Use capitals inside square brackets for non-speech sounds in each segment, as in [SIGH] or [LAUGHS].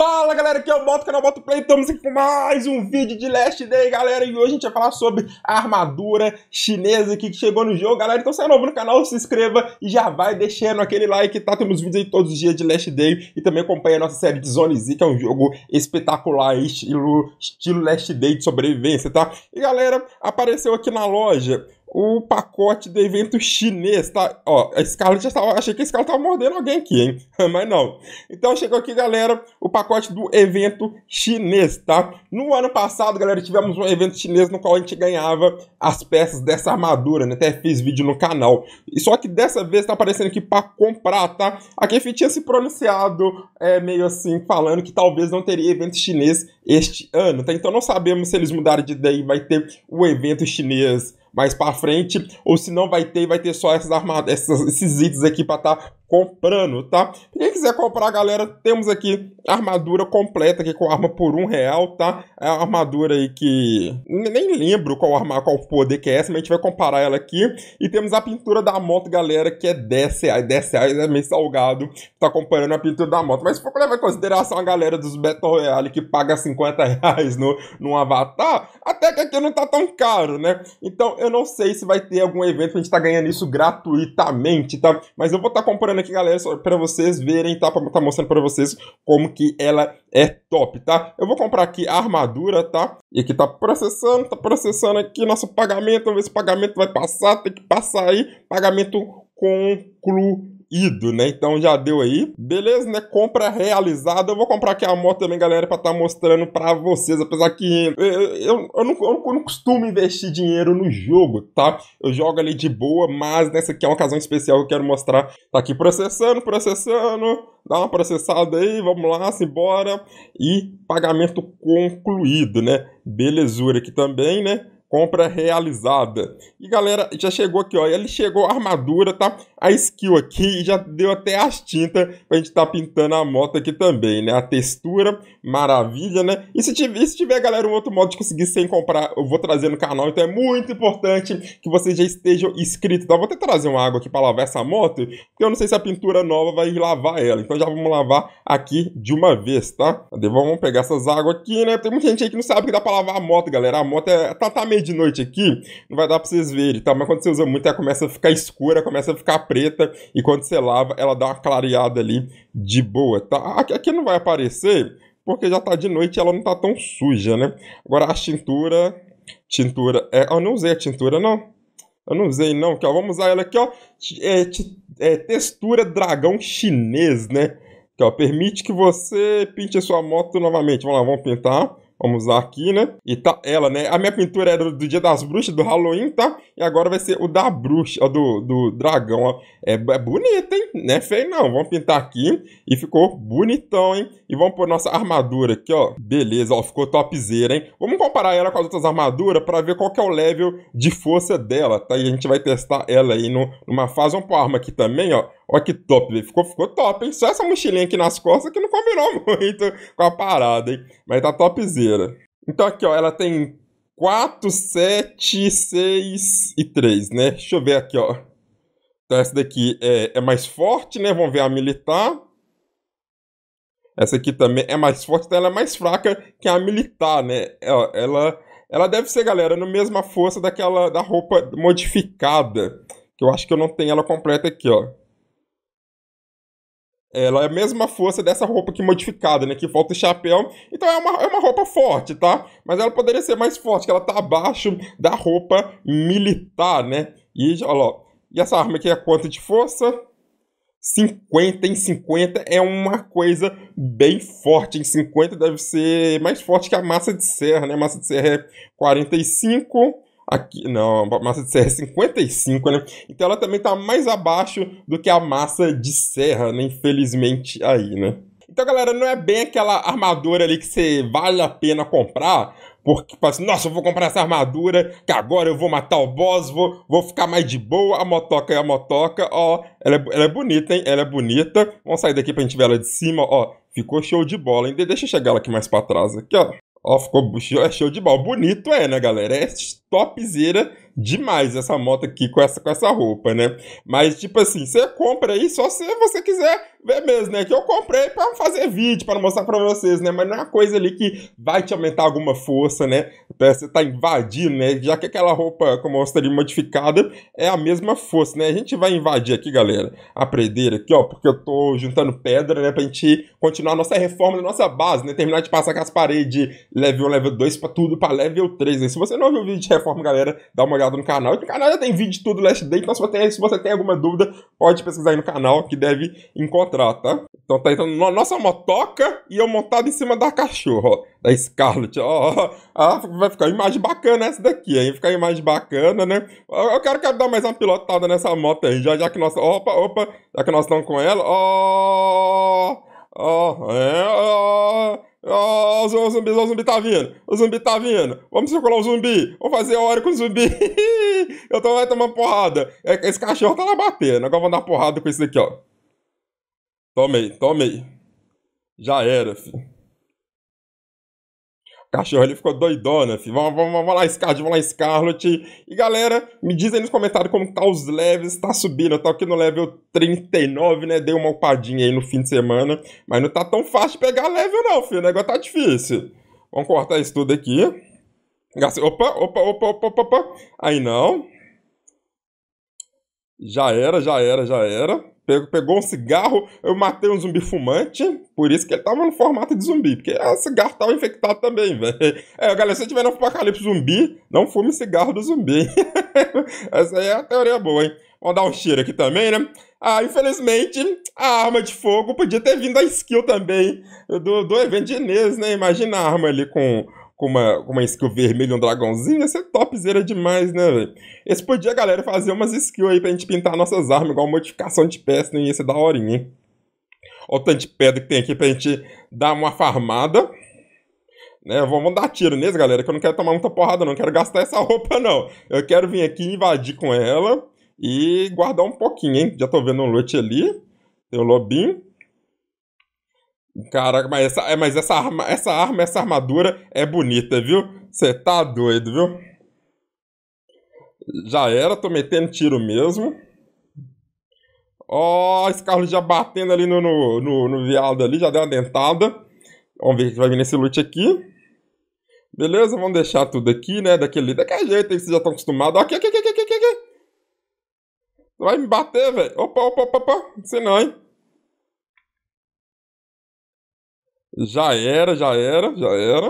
Fala galera, aqui é o Boto, canal Boto Play, estamos aqui com mais um vídeo de Last Day, galera, e hoje a gente vai falar sobre a armadura chinesa que chegou no jogo, galera, então se é novo no canal, se inscreva e já vai deixando aquele like, tá? Temos vídeos aí todos os dias de Last Day e também acompanha a nossa série de Zone Z, que é um jogo espetacular, estilo, estilo Last Day de sobrevivência, tá? E galera, apareceu aqui na loja o pacote do evento chinês, tá? Ó, a Scarlett já tava, achei que a Scarlett tava mordendo alguém aqui, hein? [LAUGHS] Mas não. Então chegou aqui, galera, o pacote do evento chinês, tá? No ano passado, galera, tivemos um evento chinês no qual a gente ganhava as peças dessa armadura, né? Até fiz vídeo no canal. E só que dessa vez tá aparecendo aqui para comprar, tá? A Kefi tinha se pronunciado é, meio assim, falando que talvez não teria evento chinês este ano, tá? Então não sabemos se eles mudaram de ideia e vai ter o evento chinês mais para frente, ou se não vai ter, vai ter só essas armaduras, esses itens aqui para estar tá comprando, tá? Quem quiser comprar, galera, temos aqui armadura completa aqui com arma por um real, tá? É uma armadura aí que nem lembro qual arma, qual poder que é essa, mas a gente vai comparar ela aqui. E temos a pintura da moto, galera, que é 10 reais. 10 reais é meio salgado, tá comparando a pintura da moto. Mas se for levar em consideração a galera dos Battle Royale que paga 50 reais no, num avatar, até que aqui não tá tão caro, né? Então eu não sei se vai ter algum evento que a gente tá ganhando isso gratuitamente, tá? Mas eu vou estar tá comprando mostrando aqui, galera, só pra vocês verem, tá? Pra tá mostrando pra vocês como que ela é top, tá? Eu vou comprar aqui a armadura, tá? E aqui tá processando, tá processando aqui nosso pagamento. Vamos ver se o pagamento vai passar. Tem que passar aí. Pagamento concluído ido, né? Então já deu aí. Beleza, né? Compra realizada. Eu vou comprar aqui a moto também, galera, pra estar tá mostrando pra vocês. Apesar que eu, eu, eu, não, eu, não, costumo investir dinheiro no jogo, tá? Eu jogo ali de boa, mas nessa aqui é uma ocasião especial que eu quero mostrar. Tá aqui processando, processando. Dá uma processada aí, vamos lá, simbora. E pagamento concluído, né? Belezura aqui também, né? compra realizada. E galera, já chegou aqui, ó. Ele chegou a armadura, tá? a skill aqui e já deu até as tintas pra gente tá pintando a moto aqui também, né? A textura, maravilha, né? E se tiver, se tiver galera, um outro modo de conseguir sem comprar, eu vou trazer no canal. Então é muito importante que vocês já estejam inscritos. Então, vou até trazer uma água aqui pra lavar essa moto, porque eu não sei se a pintura nova vai lavar ela. Então já vamos lavar aqui de uma vez, tá? Vamos pegar essas águas aqui, né? Tem muita gente aí que não sabe que dá pra lavar a moto, galera. A moto é... tá, tá meio de noite aqui, não vai dar pra vocês verem, tá? Mas quando você usa muito, ela começa a ficar escura, começa a ficar preta e quando você lava, ela dá uma clareada ali de boa, tá? Aqui, não vai aparecer, porque já tá de noite e ela não tá tão suja, né? Agora a tintura, tintura, é, eu não usei a tintura não. Eu não usei não, que ó, vamos usar ela aqui, ó, é, é textura dragão chinês, né? Que ó, permite que você pinte a sua moto novamente. Vamos lá, vamos pintar Vamos usar aqui, né? E tá ela, né? A minha pintura era do Dia das Bruxas, do Halloween, tá? E agora vai ser o da bruxa, ó, do, do dragão, ó. É, é bonito, hein? Não é feio, não. Vamos pintar aqui e ficou bonitão, hein? E vamos pôr nossa armadura aqui, ó. Beleza, ó. Ficou topzera, hein? Vamos comparar ela com as outras armaduras pra ver qual que é o level de força dela, tá? E a gente vai testar ela aí no, numa fase. Vamos pôr a arma aqui também, ó Ó que top, velho. Né? Ficou, ficou top, hein? Só essa mochilinha aqui nas costas que não combinou [LAUGHS] muito com a parada, hein? Mas tá topzera. Então aqui, ó, ela tem 4, 7, 6 e 3, né? Deixa eu ver aqui, ó. Então essa daqui é, é mais forte, né? Vamos ver a militar. Essa aqui também é mais forte, então ela é mais fraca que a militar, né? Ela, é, ela, ela deve ser, galera, na mesma força daquela da roupa modificada. Que eu acho que eu não tenho ela completa aqui, ó. Ela é a mesma força dessa roupa aqui modificada, né? Que falta o chapéu. Então é uma, é uma roupa forte, tá? Mas ela poderia ser mais forte, que ela tá abaixo da roupa militar, né? E, olha lá, e essa arma aqui é quanto de força? 50 em 50 é uma coisa bem forte. Em 50 deve ser mais forte que a massa de serra, né? A massa de serra é 45 Aqui, não, é a massa de serra é 55, né? Então ela também tá mais abaixo do que a massa de serra, né? Infelizmente aí, né? Então, galera, não é bem aquela armadura ali que você vale a pena comprar, porque fala assim, nossa, eu vou comprar essa armadura, que agora eu vou matar o boss, vou, vou ficar mais de boa, a motoca é a motoca, ó, ela é, ela é bonita, hein, ela é bonita, vamos sair daqui pra gente ver ela de cima, ó, ficou show de bola, hein, deixa eu chegar ela aqui mais pra trás, aqui, ó. Ó, ficou show, [LAUGHS] show de bola. Bonito é, né, galera? É topzera demais essa moto aqui com essa, com essa roupa, né? Mas, tipo assim, você compra aí só se você quiser ver mesmo, né? Que eu comprei para fazer vídeo, para mostrar para vocês, né? Mas não é uma coisa ali que vai te aumentar alguma força, né? Você tá invadindo, né? Já que aquela roupa, como eu mostrei, modificada, é a mesma força, né? A gente vai invadir aqui, galera, aprender aqui, ó, porque eu tô juntando pedra, né? Pra gente continuar a nossa reforma da nossa base, né? Terminar de passar com as paredes level 1, level 2, pra tudo, pra level 3, né? Se você não viu o vídeo de reforma, galera, dá uma olhada no canal. E no canal já tem vídeo de tudo Last Day, então se você, tem, se você tem alguma dúvida, pode pesquisar aí no canal que deve encontrar, tá? Então tá então, nossa motoca e eu montado em cima da cachorra, ó, da Scarlet, ó, ó, ah, vai ficar uma imagem bacana essa daqui, aí ficar uma imagem bacana, né? Eu, quero, quero dar mais uma pilotada nessa moto aí, já, já que nós, opa, opa, já que nós estamos com ela, ó... Oh, é, oh, oh, o zumbi, o zumbi tá vindo, o zumbi tá vindo, vamos circular o zumbi, vamos fazer hora com o zumbi, [LAUGHS] eu tô vai tomar porrada, é, esse cachorro tá lá batendo, agora vou dar porrada com esse daqui, ó. Tomei, tomei, já era, filho cachorro ali ficou doidona, né, filho. Vamos, vamos, vamos lá, Scarlett, vamos lá, Scarlett. E galera, me diz aí nos comentários como tá os levels, tá subindo. Eu tô aqui no level 39, né? Dei uma upadinha aí no fim de semana. Mas não tá tão fácil pegar level, não, filho. O negócio tá difícil. Vamos cortar isso tudo aqui. Opa, opa, opa, opa, opa, opa. Aí não já era, já era, já era. Pegou um cigarro, eu matei um zumbi fumante, por isso que ele tava no formato de zumbi, porque o é, cigarro tava tá infectado também, velho. É, galera, se tiver no apocalipse zumbi, não fume cigarro do zumbi. [LAUGHS] Essa aí é a teoria boa, hein? Vamos dar um cheiro aqui também, né? Ah, infelizmente, a arma de fogo podia ter vindo a skill também do, do evento de Inês, né? Imagina a arma ali com com uma, com uma skill vermelha, um dragãozinho, ia ser topzera demais, né, velho? Esse podia, galera, fazer umas skills aí pra gente pintar nossas armas, igual modificação de peça, não ia ser da hein? Olha o tanto de pedra que tem aqui pra gente dar uma farmada. Né, vamos dar tiro nesse, galera, que eu não quero tomar muita porrada, não. Quero gastar essa roupa, não. Eu quero vir aqui invadir com ela e guardar um pouquinho, hein? Já tô vendo um loot ali. Tem um lobinho. Caraca, mas essa, é, mas essa arma, essa arma, essa armadura é bonita, viu? Você tá doido, viu? Já era, tô metendo tiro mesmo. Ó, oh, esse carro já batendo ali no, no, no, no viado ali, já deu uma dentada. Vamos ver o que vai vir nesse loot aqui. Beleza, vamos deixar tudo aqui, né? Daquele, daquele jeito aí vocês já estão acostumados. Aqui, aqui, aqui, aqui, aqui, aqui. Vai me bater, velho. Opa, opa, opa, opa. Não sei não, hein? Já era, já era, já era.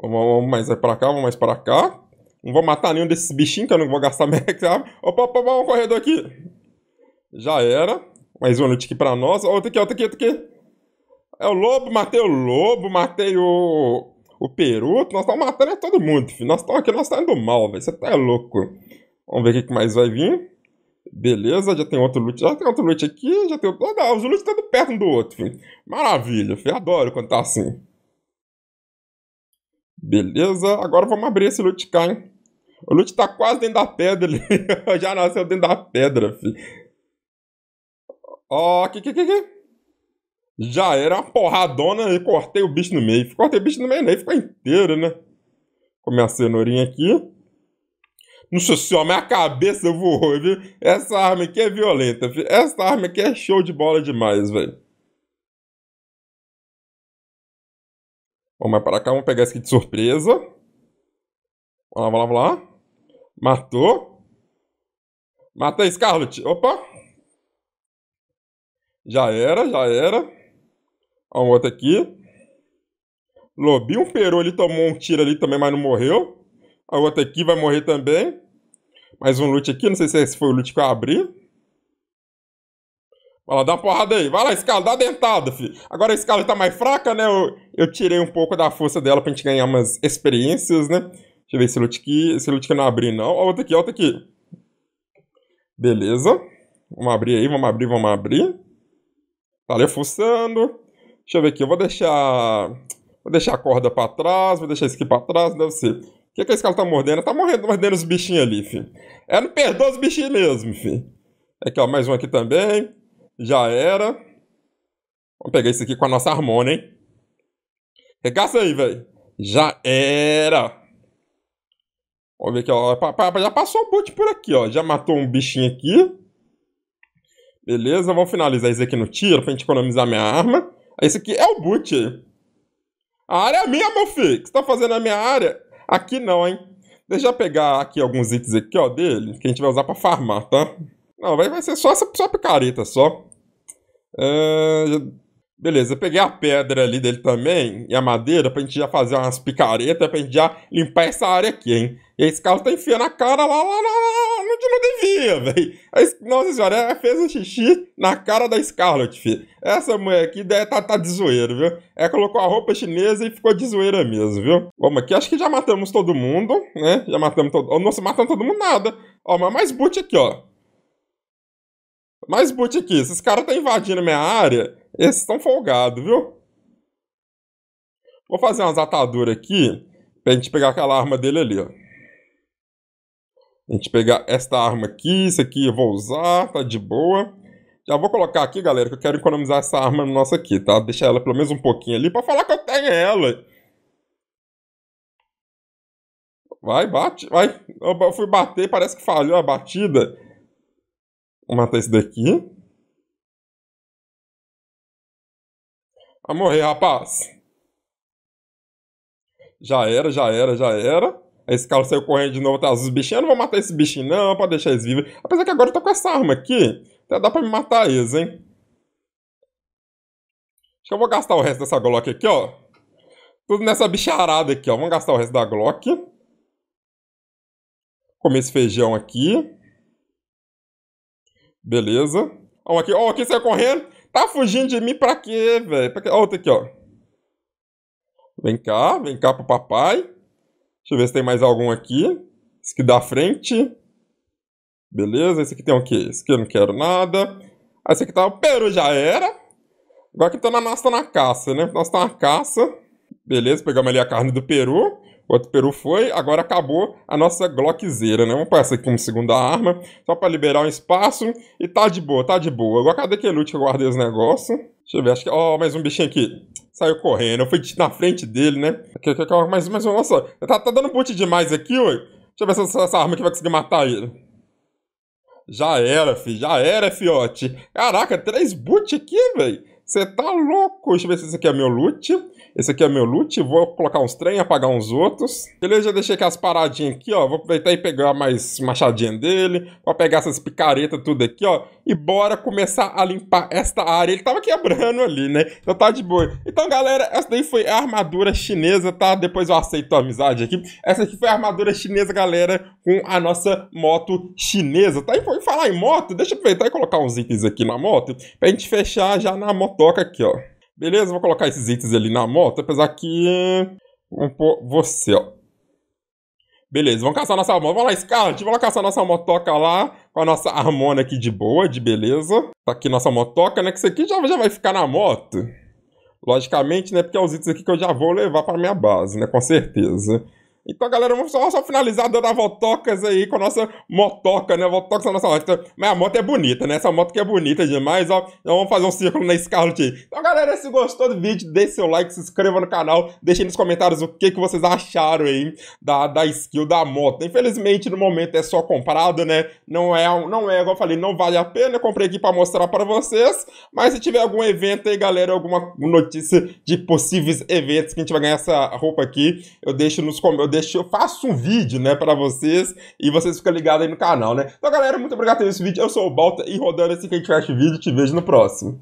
Vamos, vamos mais pra cá, vamos mais pra cá. Não vou matar nenhum desses bichinhos que eu não vou gastar [LAUGHS] merda. Opa, opa, opa, um corredor aqui. Já era. Mais um aqui pra nós. Outro aqui, outro aqui, outro aqui. É o lobo, matei o lobo, matei o. O Peruto. Nós estamos matando todo mundo, filho. Nós estamos aqui, nós estamos indo mal, velho. Você tá louco. Vamos ver o que mais vai vir. Beleza, já tem outro loot, já tem outro loot aqui, já tem outro... não, os loot estão tá perto um do outro, filho. Maravilha, filho. Adoro quando tá assim. Beleza, agora vamos abrir esse loot cá, hein. O loot tá quase dentro da pedra ali. [LAUGHS] já nasceu dentro da pedra, filho. Ó, oh, que que que que... Já era uma porradona e cortei o bicho no meio. Cortei o bicho no meio, nem ficou inteiro, né? Comer a cenourinha aqui. Não sei se minha cabeça voou, viu? Essa arma aqui é violenta, filho. Essa arma aqui é show de bola demais, velho. Vamos para cá, vamos pegar esse aqui de surpresa. Vamos lá, vamos lá, vamos lá. Matou. matou a Scarlet. Opa. Já era, já era. Ó, um outro aqui. Lobinho perou ali, tomou um tiro ali também, mas não morreu. A outra aqui vai morrer também. Mais um loot aqui. Não sei se esse foi o loot que eu abri. Vai lá, dá uma porrada aí. Vai lá, escala, dá dentada, filho. Agora a escala tá mais fraca, né? Eu, eu tirei um pouco da força dela pra gente ganhar umas experiências, né? Deixa eu ver esse loot aqui. Esse loot que eu não abri, não. Ó, outro aqui, outro aqui. Beleza. Vamos abrir aí, vamos abrir, vamos abrir. Tá ali fuçando. Deixa eu ver aqui. Eu vou deixar. Vou deixar a corda pra trás, vou deixar isso aqui pra trás, deve ser. O que, é que esse cara tá mordendo? Tá morrendo, mordendo os bichinhos ali, fi. É, não perdoa os bichinhos mesmo, fi. Aqui, ó, mais um aqui também. Já era. Vamos pegar isso aqui com a nossa harmônia, hein? Regaça aí, velho. Já era. Vamos ver aqui, ó. Já passou o um boot por aqui, ó. Já matou um bichinho aqui. Beleza, vamos finalizar isso aqui no tiro pra gente economizar minha arma. Esse aqui é o boot. A área é minha, meu filho. O que você tá fazendo na minha área? Aqui não, hein? Deixa eu pegar aqui alguns itens aqui, ó, dele, que a gente vai usar pra farmar, tá? Não, vai, vai ser só essa só picareta, só. É... Beleza, eu peguei a pedra ali dele também, e a madeira, pra gente já fazer umas picaretas, pra gente já limpar essa área aqui, hein? E esse carro tá enfiando a cara lá, lá, lá, lá, lá não devia, velho. Nossa senhora, ela fez o um xixi na cara da Scarlett, filho. Essa mulher aqui tá, tá de zoeira, viu? Ela colocou a roupa chinesa e ficou de zoeira mesmo, viu? Vamos aqui, acho que já matamos todo mundo, né? Já matamos todo... mundo. Oh, nossa, matamos todo mundo nada. Ó, mas mais boot aqui, ó. Mais boot aqui. Esses caras estão tá invadindo minha área. Esses estão folgados, viu? Vou fazer umas ataduras aqui pra gente pegar aquela arma dele ali, ó. A gente pegar esta arma aqui, isso aqui eu vou usar, tá de boa. Já vou colocar aqui, galera, que eu quero economizar essa arma nossa aqui, tá? Deixar ela pelo menos um pouquinho ali pra falar que eu tenho ela. Vai, bate, vai. Eu fui bater, parece que falhou a batida. Vou matar esse daqui. Vai morrer, rapaz. Já era, já era, já era. Esse cara saiu correndo de novo atrás dos bichinhos. Eu não vou matar esse bichinho, não, pra deixar eles vivos. Apesar que agora eu tô com essa arma aqui. Até dá pra me matar eles, hein? Acho que eu vou gastar o resto dessa Glock aqui, ó. Tudo nessa bicharada aqui, ó. Vamos gastar o resto da Glock. Comer esse feijão aqui. Beleza. Ó, aqui, ó, aqui saiu correndo. Tá fugindo de mim pra quê, velho? Ó, outro aqui, ó. Vem cá, vem cá pro papai. Deixa eu ver se tem mais algum aqui. Esse aqui da frente. Beleza, esse aqui tem o quê? Esse aqui eu não quero nada. Esse aqui tá o peru, já era. Agora que tá na nossa tá na caça, né? Nossa tá na caça. Beleza, pegamos ali a carne do peru. O outro peru foi, agora acabou a nossa glockzeira, né? Vamos pôr essa aqui como segunda arma, só para liberar um espaço. E tá de boa, tá de boa. Agora cadê aquele loot que eu guardei os negócios? Deixa eu ver, acho que... Ó, oh, mais um bichinho aqui saiu correndo. Eu fui [LAUGHS] na frente dele, né? Mas, mas nossa, tá, tá dando boot demais aqui, ué. Deixa eu ver se essa, essa arma que vai conseguir matar ele. Já era, fi. Já era, fiote. Caraca, três boot aqui, velho. Você tá louco? Deixa eu ver se esse aqui é meu loot. Esse aqui é meu loot. Vou colocar uns trem, apagar uns outros. Beleza, já deixei aqui as paradinhas aqui, ó. Vou aproveitar e pegar mais machadinha dele. Vou pegar essas picaretas tudo aqui, ó. E bora começar a limpar esta área. Ele tava quebrando ali, né? Então tá de boa. Então, galera, essa daí foi a armadura chinesa, tá? Depois eu aceito a amizade aqui. Essa aqui foi a armadura chinesa, galera, com a nossa moto chinesa, tá? E foi falar em moto, deixa eu aproveitar e colocar uns itens aqui na moto. Pra gente fechar já na moto motoca aqui, ó. Beleza? Vou colocar esses itens ali na moto, apesar que... Vamos pôr você, ó. Beleza, vamos caçar nossa moto. Vamos lá, Scarlet, vamos lá caçar nossa motoca lá, com a nossa harmona aqui de boa, de beleza. Tá aqui nossa motoca, né, que isso aqui já, já vai ficar na moto. Logicamente, né, porque é os itens aqui que eu já vou levar pra minha base, né, com certeza. Então, galera, vamos só, só finalizar dando a motocas aí com a nossa motoca, né? Motoca é a nossa moto. Mas a moto é bonita, né? Essa moto que é bonita demais, ó. Então, vamos fazer um círculo na Scarlet aí. Então, galera, se gostou do vídeo, deixe seu like, se inscreva no canal, deixe nos comentários o que, que vocês acharam aí da, da skill da moto. Infelizmente, no momento é só comprado, né? Não é, não é, igual eu falei, não vale a pena. Eu comprei aqui pra mostrar pra vocês. Mas se tiver algum evento aí, galera, alguma notícia de possíveis eventos que a gente vai ganhar essa roupa aqui, eu deixo nos comentários deixo, eu faço um vídeo, né, para vocês e vocês ficam ligados aí no canal, né? Então, galera, muito obrigado por esse vídeo. Eu sou o Balta e rodando esse Candy vídeo, te vejo no próximo.